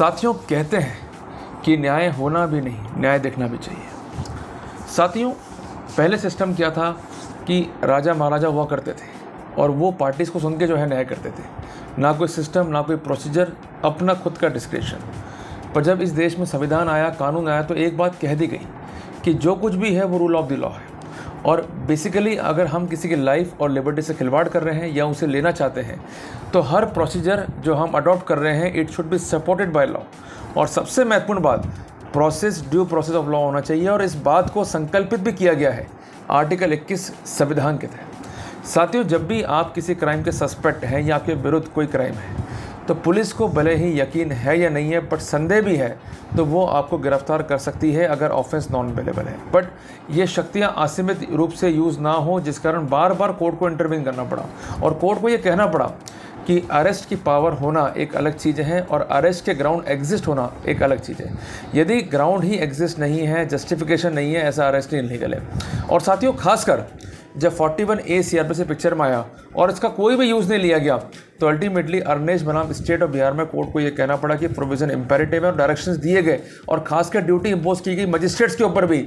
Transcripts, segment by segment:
साथियों कहते हैं कि न्याय होना भी नहीं न्याय देखना भी चाहिए साथियों पहले सिस्टम क्या था कि राजा महाराजा हुआ करते थे और वो पार्टीज़ को सुन के जो है न्याय करते थे ना कोई सिस्टम ना कोई प्रोसीजर अपना खुद का डिस्क्रिप्शन पर जब इस देश में संविधान आया कानून आया तो एक बात कह दी गई कि जो कुछ भी है वो रूल ऑफ द लॉ है और बेसिकली अगर हम किसी की लाइफ और लिबर्टी से खिलवाड़ कर रहे हैं या उसे लेना चाहते हैं तो हर प्रोसीजर जो हम अडॉप्ट कर रहे हैं it should be supported by law और सबसे महत्वपूर्ण बात process due process of law होना चाहिए और इस बात को संकल्पित भी किया गया है आर्टिकल 21 संविधान के तहत साथियों जब भी आप किसी क्राइम के सस्पेक्ट हैं या आपके विरुद्ध कोई क्राइम है तो पुलिस को भले ही यकीन है या नहीं है बट संदेह भी है तो वो आपको गिरफ्तार कर सकती है अगर ऑफेंस नॉन अवेलेबल है बट ये शक्तियाँ असीमित रूप से यूज़ ना हो जिस कारण बार बार कोर्ट को इंटरव्यून करना पड़ा और कोर्ट को ये कहना पड़ा कि अरेस्ट की पावर होना एक अलग चीज़ है और अरेस्ट के ग्राउंड एग्जिस्ट होना एक अलग चीज़ है यदि ग्राउंड ही एग्जिस्ट नहीं है जस्टिफिकेशन नहीं है ऐसा अरेस्ट नहीं निकले और साथियों खासकर जब 41 ए सी आर पी से पिक्चर में आया और इसका कोई भी यूज़ नहीं लिया गया तो अल्टीमेटली अर्नेश बनाम स्टेट ऑफ बिहार में कोर्ट को यह कहना पड़ा कि प्रोविज़न इंपेरेटिव है और डायरेक्शंस दिए गए और खासकर ड्यूटी इम्पोज की गई मजिस्ट्रेट्स के ऊपर भी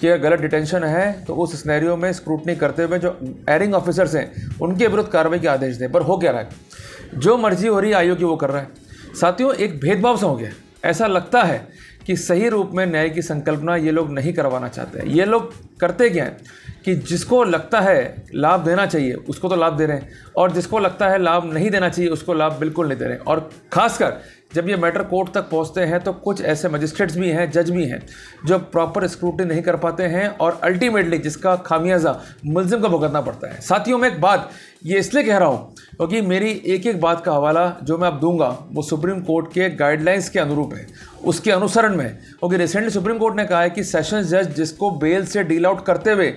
कि अगर गलत डिटेंशन है तो उस स्नैरियो में स्क्रूटनी करते हुए जो एयरिंग ऑफिसर्स हैं उनके विरुद्ध कार्रवाई के आदेश दें पर हो क्या रहा है जो मर्जी हो रही है आयोग की वो कर रहा है साथियों एक भेदभाव सा हो गया ऐसा लगता है कि सही रूप में न्याय की संकल्पना ये लोग नहीं करवाना चाहते हैं ये लोग करते क्या हैं कि जिसको लगता है लाभ देना चाहिए उसको तो लाभ दे रहे हैं और जिसको लगता है लाभ नहीं देना चाहिए उसको लाभ बिल्कुल नहीं दे रहे हैं और खासकर जब ये मैटर कोर्ट तक पहुंचते हैं तो कुछ ऐसे मजिस्ट्रेट्स भी हैं जज भी हैं जो प्रॉपर स्क्रूटनी नहीं कर पाते हैं और अल्टीमेटली जिसका खामियाजा मुलजिम को भुगतना पड़ता है साथियों में एक बात ये इसलिए कह रहा हूँ क्योंकि मेरी एक एक बात का हवाला जो मैं आप दूंगा वो सुप्रीम कोर्ट के गाइडलाइंस के अनुरूप है उसके अनुसरण में क्योंकि रिसेंटली सुप्रीम कोर्ट ने कहा है कि सेशन जज जिसको बेल से डील आउट करते हुए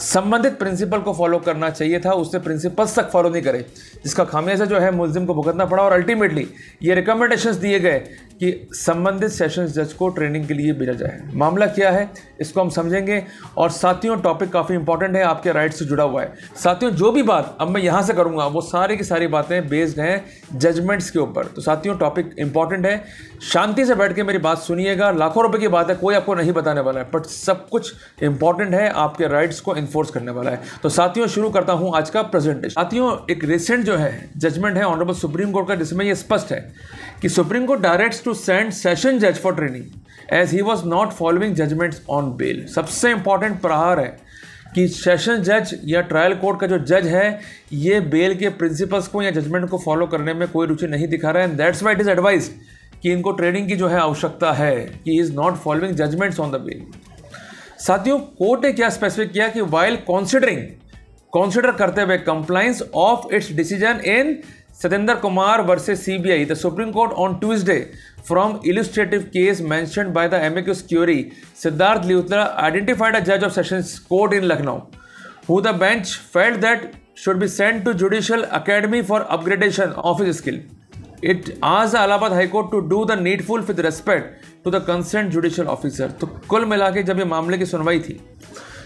संबंधित प्रिंसिपल को फॉलो करना चाहिए था उसने प्रिंसिपल्स तक फॉलो नहीं करे जिसका खामियाजा जो है मुलजिम को भुगतना पड़ा और अल्टीमेटली ये रिकमेंडेशंस दिए गए कि संबंधित सेशंस जज को ट्रेनिंग के लिए भेजा जाए मामला क्या है इसको हम समझेंगे और साथियों टॉपिक काफ़ी इंपॉर्टेंट है आपके राइट से जुड़ा हुआ है साथियों जो भी बात अब मैं यहाँ से करूँगा वो सारी की सारी बातें बेस्ड हैं जजमेंट्स के ऊपर तो साथियों टॉपिक इंपॉर्टेंट है शांति से बैठ के मेरी बात सुनिएगा लाखों रुपये की बात है कोई आपको नहीं बताने वाला है बट सब कुछ इंपॉर्टेंट है आपके राइट्स को इन्फोर्स करने वाला है तो साथियों शुरू करता हूँ आज का प्रेजेंटेशन साथियों एक रिसेंट जो है जजमेंट है ऑनरेबल सुप्रीम कोर्ट का जिसमें यह स्पष्ट है कि Supreme Court directs to send session जज for training as he was not following judgments on bail सबसे इंपॉर्टेंट प्रहार है कि सेशन जज या ट्रायल कोर्ट का जो जज है ये बेल के प्रिंसिपल्स को या जजमेंट को फॉलो करने में कोई रुचि नहीं दिखा रहा है and that's why it is advise कि इनको ट्रेनिंग की जो है आवश्यकता है कि is not following judgments on the bail साथियों कोर्ट ने क्या स्पेसिफिक किया कि वाइल कॉन्सिडरिंग कॉन्सिडर करते हुए compliance of its decision in Satendra Kumar versus C B I the supreme court on Tuesday from इलिस्ट्रेटिव case mention by the M x Curie Siddharth लिहोत्रा identified अ जज of session court in Lucknow who the bench failed that should be send to judicial academy for upgradation of is skill it आज Allahabad high court to do the needful with respect to the concern judicial officer तो कुल मिला के जब ये मामले की सुनवाई थी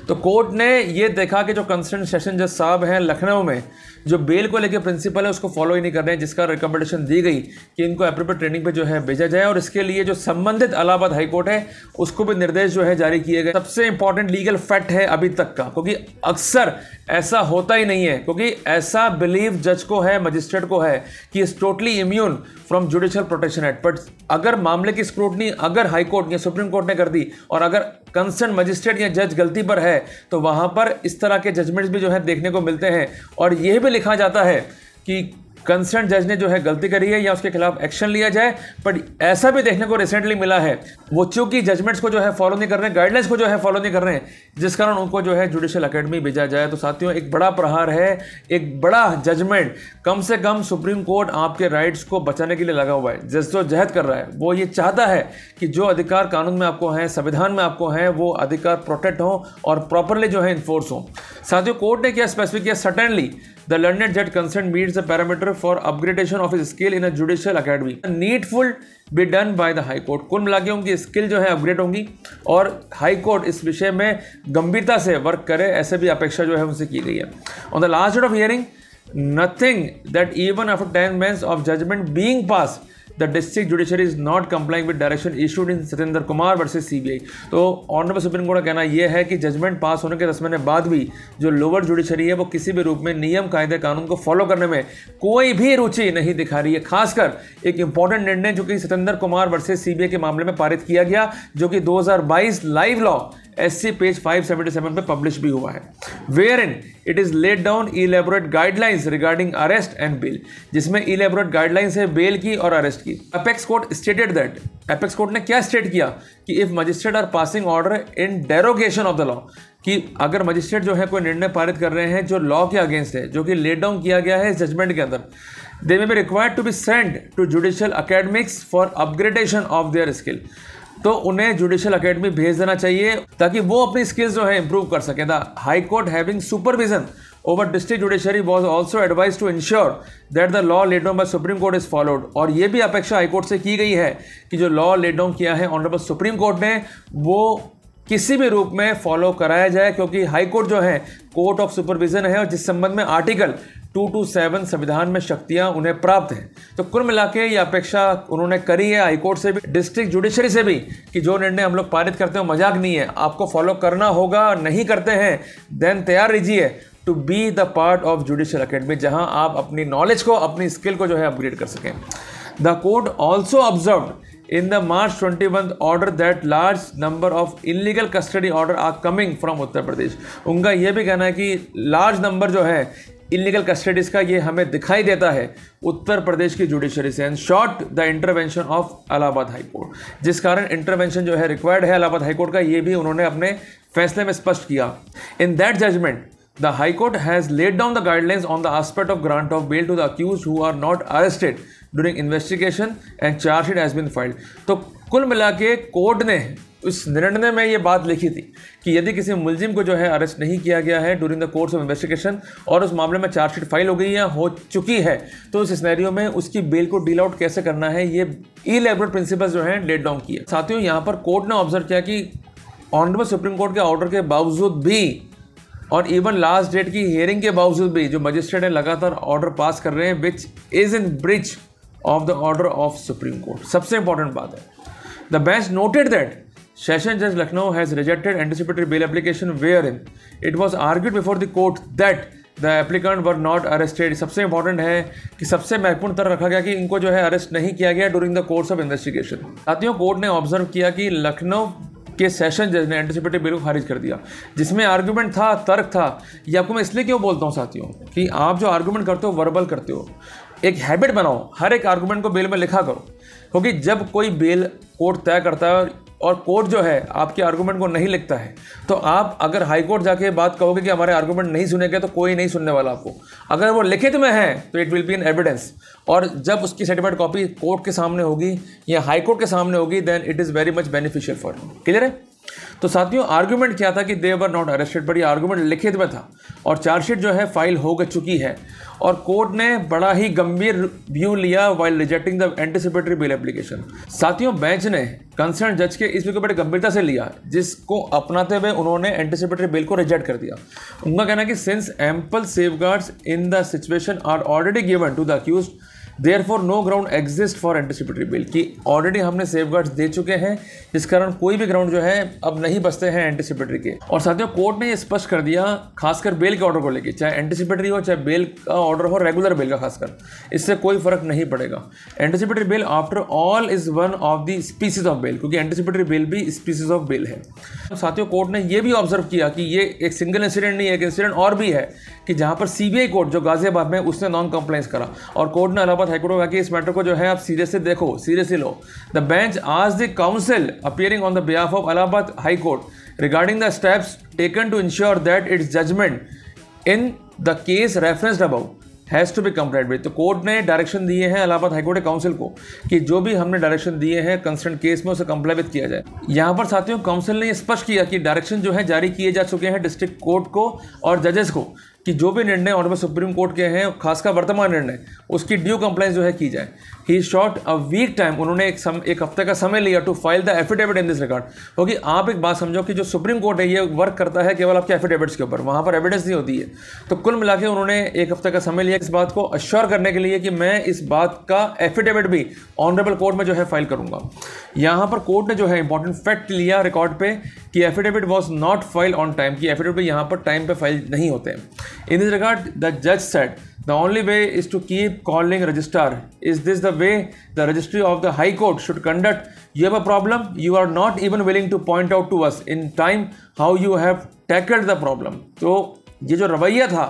तो कोर्ट ने ये देखा कि जो कंसर्न सेशन जज साहब हैं लखनऊ में जो बेल को लेकर प्रिंसिपल है उसको फॉलो ही नहीं कर रहे हैं जिसका रिकमेंडेशन दी गई कि इनको अप्रोप्रिएट ट्रेनिंग पे जो है भेजा जाए और इसके लिए जो संबंधित इलाहाबाद हाईकोर्ट है उसको भी निर्देश जो है जारी किए गए सबसे इंपॉर्टेंट लीगल फैक्ट है अभी तक का क्योंकि अक्सर ऐसा होता ही नहीं है क्योंकि ऐसा बिलीव जज को है मजिस्ट्रेट को है कि is totally immune from judicial protection act but अगर मामले की स्क्रूटनी अगर हाईकोर्ट या सुप्रीम कोर्ट ने कर दी और अगर कंसर्न मजिस्ट्रेट या जज गलती पर है तो वहाँ पर इस तरह के जजमेंट्स भी जो है देखने को मिलते हैं और यह भी लिखा जाता है कि कंसर्न जज ने जो है गलती करी है या उसके खिलाफ एक्शन लिया जाए बट ऐसा भी देखने को रिसेंटली मिला है वो चूंकि जजमेंट्स को जो है फॉलो नहीं कर रहे हैं गाइडलाइंस को जो है फॉलो नहीं कर रहे हैं जिस कारण उनको जो है जुडिशियल अकेडमी भेजा जाए तो साथियों एक बड़ा प्रहार है एक बड़ा जजमेंट कम से कम सुप्रीम कोर्ट आपके राइट्स को बचाने के लिए लगा हुआ है जहद कर रहा है वो ये चाहता है कि जो अधिकार कानून में आपको हैं संविधान में आपको हैं वो अधिकार प्रोटेक्ट हों और प्रॉपरली जो है इन्फोर्स हों साथियों कोर्ट ने क्या स्पेसिफिक किया suddenly the learned judge concerned meets the parameter for upgradation of skill in a judicial academy needful be done by the high Court कुल मिला के उनकी स्किल जो है अपग्रेड होंगी और हाई कोर्ट इस विषय में गंभीरता से वर्क करे ऐसे भी अपेक्षा जो है उनसे की गई है on the last date of hearing nothing that even after ten months of judgment being pass the district judiciary is not complying with direction issued in Satyendra Kumar versus CBI तो ऑनरेबल सुप्रीम कोर्ट का कहना यह है कि judgement पास होने के दस महीने बाद भी जो लोअर जुडिशरी है वो किसी भी रूप में नियम कायदे कानून को फॉलो करने में कोई भी रुचि नहीं दिखा रही है खासकर एक इंपॉर्टेंट निर्णय जो कि सत्येंद्र कुमार वर्सेज सीबीआई के मामले में पारित किया गया जो कि दो live law S C page 577 पे पब्लिश भी हुआ है where in it is let down elaborate guidelines regarding arrest and bail जिसमें इलेबोरेट गाइडलाइंस है बेल की और अरेस्ट की apex court stated that apex court ने क्या स्टेट किया कि if magistrate are passing order in derogation of the law कि अगर मजिस्ट्रेट जो है कोई निर्णय पारित कर रहे हैं जो लॉ के अगेंस्ट है जो कि लेट डाउन किया गया है इस जजमेंट के अंदर they may be required to be send to judicial academics for upgradation of their skill तो उन्हें जुडिशियल अकेडमी भेज देना चाहिए ताकि वो अपनी स्किल्स जो है इंप्रूव कर सके the high Court having supervision over district judiciary was also advise to ensure that the law laid down by Supreme Court is followed और ये भी अपेक्षा हाईकोर्ट से की गई है कि जो लॉ लेड डाउन किया है ऑनरेबल सुप्रीम कोर्ट ने वो किसी भी रूप में फॉलो कराया जाए क्योंकि हाई कोर्ट जो है कोर्ट ऑफ सुपरविजन है और जिस संबंध में आर्टिकल टू टू सेवन संविधान में शक्तियां उन्हें प्राप्त हैं तो कुल मिला के ये अपेक्षा उन्होंने करी है हाईकोर्ट से भी डिस्ट्रिक्ट जुडिशरी से भी कि जो निर्णय हम लोग पारित करते हैं मजाक नहीं है आपको फॉलो करना होगा नहीं करते हैं देन तैयार रहिए to be the part of judicial academy जहाँ आप अपनी नॉलेज को अपनी स्किल को जो है अपग्रेड कर सकें the court also observe in the March twenty one order that large number of illegal custody order are coming from Uttar Pradesh उनका यह भी कहना है कि लार्ज नंबर जो है इलीगल कस्टडीज का ये हमें दिखाई देता है उत्तर प्रदेश की जुडिशरी से and sought the intervention of Allahabad High Court जिस कारण इंटरवेंशन जो है रिक्वायर्ड है अलाहाबाद हाईकोर्ट का ये भी उन्होंने अपने फैसले में स्पष्ट किया in that judgment the High Court has laid down the guidelines on the aspect of grant of bail to the accused who are not arrested during investigation and chargesheet has been filed तो कुल मिला के court ने उस तो निर्णय में ये बात लिखी थी कि यदि किसी मुलजिम को जो है अरेस्ट नहीं किया गया है during the course of investigation और उस मामले में चार्जशीट फाइल हो गई है हो चुकी है तो उस स्नैरियो में उसकी बेल को डील आउट कैसे करना है ये लेबर प्रिंसिपल जो है डेट डाउन किए साथियों यहाँ पर कोर्ट ने ऑब्जर्व किया कि ऑनरेबल सुप्रीम कोर्ट के ऑर्डर के बावजूद भी और इवन लास्ट डेट की हियरिंग के बावजूद भी जो मजिस्ट्रेट है लगातार ऑर्डर पास कर रहे हैं which is in breach of the order of Supreme Court सबसे इंपॉर्टेंट बात है the bench noted that Session Judge Lucknow has rejected anticipatory bail application wherein it was argued before the court that the applicant were not arrested सबसे important है कि सबसे महत्वपूर्ण तरह रखा गया कि इनको जो है अरेस्ट नहीं किया गया during the course of investigation साथियों कोर्ट ने ऑब्जर्व किया कि लखनऊ के सेशन जज ने एंटिसिपेटिव बिल को खारिज कर दिया जिसमें आर्ग्यूमेंट था तर्क था ये आपको मैं इसलिए क्यों बोलता हूँ साथियों कि आप जो आर्ग्यूमेंट करते हो वर्बल करते हो एक हैबिट बनाओ हर एक आर्ग्यूमेंट को बेल में लिखा करो क्योंकि जब कोई बेल कोर्ट तय करता है और और कोर्ट जो है आपके आर्गूमेंट को नहीं लिखता है तो आप अगर हाई कोर्ट जाके बात कहोगे कि हमारे आर्गूमेंट नहीं सुने गए तो कोई नहीं सुनने वाला आपको अगर वो लिखित में है तो it will be in evidence और जब उसकी सर्टिफाइड कॉपी कोर्ट के सामने होगी या हाई कोर्ट के सामने होगी then it is very much beneficial for clear है तो साथियों आर्गूमेंट क्या था कि दे वर नॉट अरेस्टेड बड़ी आर्गूमेंट लिखित में था और चार्जशीट जो है फाइल हो चुकी है और कोर्ट ने बड़ा ही गंभीर व्यू लिया while rejecting the anticipatory bail application साथियों बेंच ने कंसर्न जज के इस व्यू को बड़ी गंभीरता से लिया जिसको अपनाते हुए उन्होंने एंटिसिपेटरी बिल को रिजेक्ट कर दिया उनका कहना कि since ample safe in the situation are already given to the accused therefore no ground exist for anticipatory bail कि ऑलरेडी हमने सेफ दे चुके हैं जिस कारण कोई भी ग्राउंड जो है अब नहीं बचते हैं एंटिसिपेटरी के और साथियों कोर्ट ने स्पष्ट कर दिया खासकर बेल के ऑर्डर को लेकर चाहे एंटिसिपेटरी हो चाहे बेल का ऑर्डर हो रेगुलर बेल का खासकर इससे कोई फर्क नहीं पड़ेगा anticipatory bail after all is one of the species of bail क्योंकि एंटिसिपेटरी बेल भी स्पीसीज ऑफ बेल है तो साथियों कोर्ट ने यह भी ऑब्जर्व किया कि ये एक सिंगल इंसिडेंट नहीं एक इंसिडेंट और भी है कि जहां पर सीबीआई कोर्ट जो गाजियाबाद में उसने नॉन कंप्लाइंस करा और कोर्ट ने अलावा इस्लामाबाद हाईकोर्ट होगा कि इस मैटर को जो है आप सीरियसली देखो सीरियसली लो द बेंच आज the counsel appearing on the behalf of Allahabad high court regarding the steps taken to ensure that its judgment in the case referenced about has to be complied with तो court ने direction दिए हैं Allahabad high court council को कि जो भी हमने direction दिए हैं कंसर्न केस में उसे कंप्लाई विद किया जाए यहाँ पर साथियों काउंसिल ने स्पष्ट किया कि डायरेक्शन जो है जारी किए जा चुके हैं डिस्ट्रिक्ट कोर्ट को और जजेस को कि जो भी निर्णय ऑनरेबल सुप्रीम कोर्ट के हैं खासकर वर्तमान निर्णय उसकी ड्यू कंप्लाइंस जो है की जाए ही शॉर्ट अ वीक टाइम उन्होंने एक सम एक हफ्ते का समय लिया to file the affidavit in this record क्योंकि आप एक बात समझो कि जो सुप्रीम कोर्ट है ये वर्क करता है केवल आपके एफिडेविट्स के ऊपर वहाँ पर एविडेंस नहीं होती है तो कुल मिला उन्होंने एक हफ्ते का समय लिया इस बात को अश्योर करने के लिए कि मैं इस बात का एफिडेविट भी ऑनरेबल कोर्ट में जो है फाइल करूँगा यहाँ पर कोर्ट ने जो है इंपॉर्टेंट फैक्ट लिया रिकॉर्ड पे कि affidavit was not file on time कि एफिडेविट यहाँ पर टाइम पर फाइल नहीं होते हैं In this regard, the judge said, the only way is to keep calling registrar. Is this the way the registry of the High Court should conduct? You have a problem, you are not even willing to point out to us in time how you have tackled the problem. So, ये जो रवैया था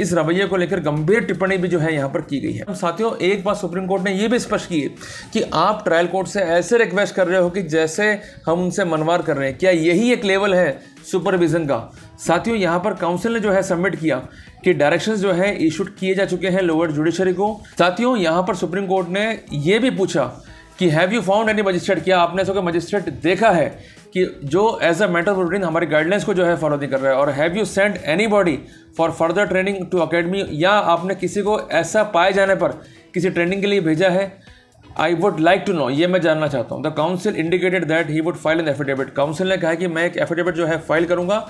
इस रवैये को लेकर गंभीर टिप्पणी भी जो है यहाँ पर की गई है साथियों एक बात सुप्रीम कोर्ट ने यह भी स्पष्ट की है कि आप ट्रायल कोर्ट से ऐसे रिक्वेस्ट कर रहे हो कि जैसे हम उनसे मनवार कर रहे हैं क्या यही एक लेवल है सुपरविजन का साथियों यहाँ पर काउंसिल ने जो है सबमिट किया कि डायरेक्शंस जो है इशूड किए जा चुके हैं लोअर जुडिशरी को साथियों यहाँ पर सुप्रीम कोर्ट ने यह भी पूछा कि have you found any magistrate क्या आपने सो मजिस्ट्रेट देखा है कि जो as a matter of routine हमारी गाइडलाइंस को जो है फॉलो नहीं कर रहा है और have you send anybody for further training to academy या आपने किसी को ऐसा पाए जाने पर किसी ट्रेनिंग के लिए भेजा है I would like to know ये मैं जानना चाहता हूँ the counsel indicated that he would file an affidavit counsel ने कहा कि मैं एक एफिडेविट जो है फाइल करूँगा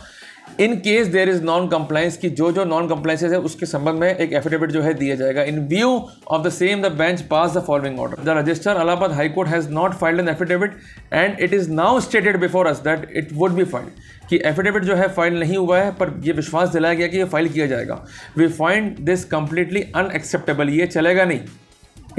in case there is non compliance की जो जो नॉन कंप्लाइंसेज है उसके संबंध में एक एफिडेविट जो है दिया जाएगा in view of the same the bench pass the following order the registrar Allahabad high court has not filed an affidavit and it is now stated before us that it would be filed कि affidavit जो है file नहीं हुआ है पर यह विश्वास दिलाया गया कि यह फाइल किया जाएगा we find this completely unacceptable ये चलेगा नहीं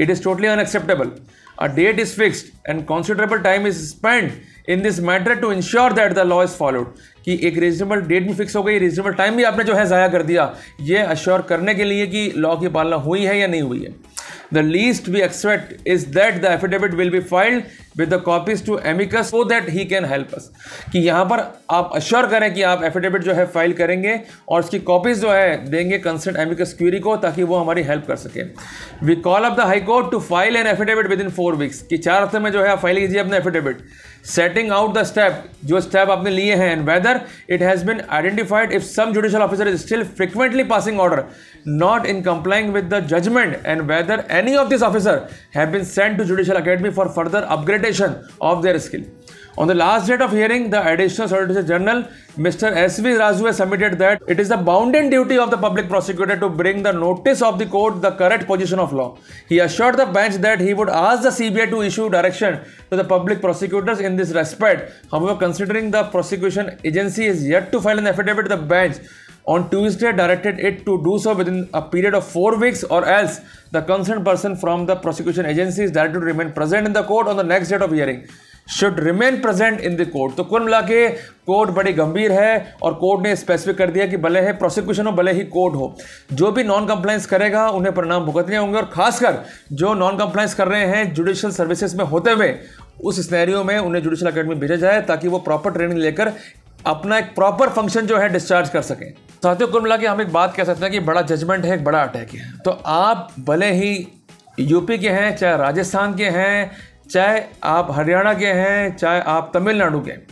it is totally unacceptable A date is fixed and considerable time is spent in this matter to ensure that the law is followed कि एक रीजनेबल डेट भी fix हो गई reasonable time भी आपने जो है ज़ाया कर दिया ये अश्योर करने के लिए कि लॉ की पालना हुई है या नहीं हुई है The least we expect is that the affidavit will be filed with the copies to amicus so that he can help us. कि यहाँ पर आप अश्योर करें कि आप एफिडेविट जो है फाइल करेंगे और उसकी कॉपीज जो है देंगे कंसर्ट एमिकस क्यूरी को ताकि वो हमारी हेल्प कर सके we call up the high court to file an affidavit within four weeks कि चार हफ्ते में जो है आप फाइल कीजिए अपना affidavit setting out the step जो स्टेप आपने लिए हैं and whether it has been identified if some judicial officer is still frequently passing order not in complying with the judgment and whether any of this officer have been sent to judicial academy for further upgradation of their skill On the last date of hearing, the Additional Solicitor General, Mr. S. V. Razu has submitted that it is the bounden duty of the public prosecutor to bring the notice of the court the correct position of law. He assured the bench that he would ask the CBI to issue direction to the public prosecutors in this respect. However, considering the prosecution agency is yet to file an affidavit to the bench, on Tuesday directed it to do so within a period of four weeks or else the concerned person from the prosecution agency is directed to remain present in the court on the next date of hearing. Should remain present in the court तो कुल मिला के court बड़ी गंभीर है और court ने specific कर दिया कि भले है प्रोसिक्यूशन हो भले ही कोर्ट हो जो भी नॉन कंप्लाइंस करेगा उन्हें परिणाम भुगतने होंगे और खासकर जो नॉन कंप्लाइंस कर रहे हैं जुडिशियल सर्विसेज में होते हुए उस स्नैरियो में उन्हें जुडिशल अकेडमी भेजा जाए ताकि वो प्रॉपर ट्रेनिंग लेकर अपना एक प्रॉपर फंक्शन जो है डिस्चार्ज कर सकें साथियों कुल मिला के हम एक बात कह सकते हैं कि बड़ा जजमेंट है एक बड़ा अटैक है तो आप भले ही यूपी के हैं चाहे राजस्थान के हैं चाहे आप हरियाणा के हैं चाहे आप तमिलनाडु के हैं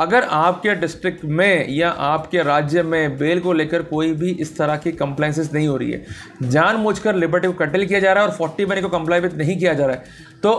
अगर आपके डिस्ट्रिक्ट में या आपके राज्य में बेल को लेकर कोई भी इस तरह की कंप्लाइंसेस नहीं हो रही है जानबूझकर लिबर्टी को कटल किया जा रहा है और फोर्टी बनी को कंप्लाई विथ नहीं किया जा रहा है तो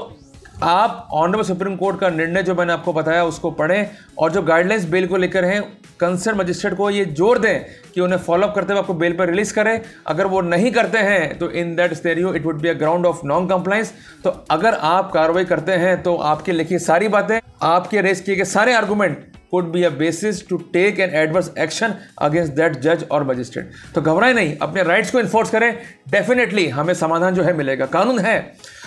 आप ऑनरेबल सुप्रीम कोर्ट का निर्णय जो मैंने आपको बताया उसको पढ़ें और जो गाइडलाइंस बेल को लेकर हैं कंसर्न मजिस्ट्रेट को ये जोर दें कि उन्हें फॉलोअप करते हुए आपको बेल पर रिलीज करें अगर वो नहीं करते हैं तो in that stereo it would be a ground of non compliance तो अगर आप कार्रवाई करते हैं तो आपके लिखी सारी बातें आपके रेस किए गए सारे argument could be a basis to take an adverse action against that जज और मजिस्ट्रेट तो घबराए नहीं अपने राइट्स को इन्फोर्स करें डेफिनेटली हमें समाधान जो है मिलेगा कानून है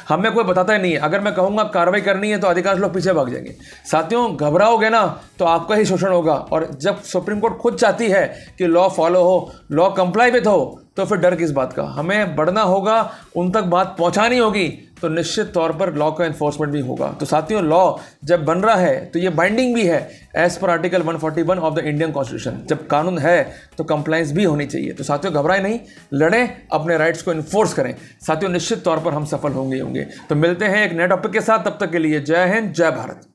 हमें कोई बताता ही नहीं है अगर मैं कहूँगा कार्रवाई करनी है तो अधिकांश लोग पीछे भाग जाएंगे साथियों घबराओगे ना तो आपका ही शोषण होगा और जब सुप्रीम कोर्ट खुद चाहती है कि लॉ फॉलो हो लॉ कंप्लाई विथ हो तो फिर डर किस बात का हमें बढ़ना होगा उन तक बात पहुँचानी होगी तो निश्चित तौर पर लॉ का इन्फोर्समेंट भी होगा तो साथियों लॉ जब बन रहा है तो ये बाइंडिंग भी है as per article 141 of the Indian constitution जब कानून है तो कंप्लाइंस भी होनी चाहिए तो साथियों घबराए नहीं लड़ें अपने राइट्स को इन्फोर्स करें साथियों निश्चित तौर पर हम सफल होंगे होंगे तो मिलते हैं एक नए टॉपिक के साथ तब तक के लिए जय हिंद जय भारत